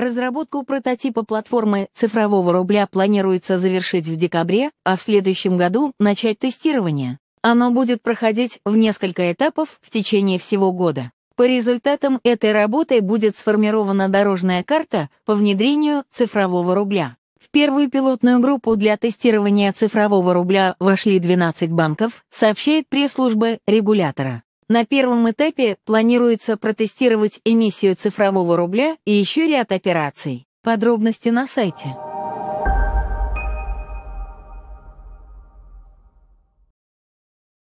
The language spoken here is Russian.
Разработку прототипа платформы цифрового рубля планируется завершить в декабре, а в следующем году начать тестирование. Оно будет проходить в несколько этапов в течение всего года. По результатам этой работы будет сформирована дорожная карта по внедрению цифрового рубля. В первую пилотную группу для тестирования цифрового рубля вошли 12 банков, сообщает пресс-служба регулятора. На первом этапе планируется протестировать эмиссию цифрового рубля и еще ряд операций. Подробности на сайте.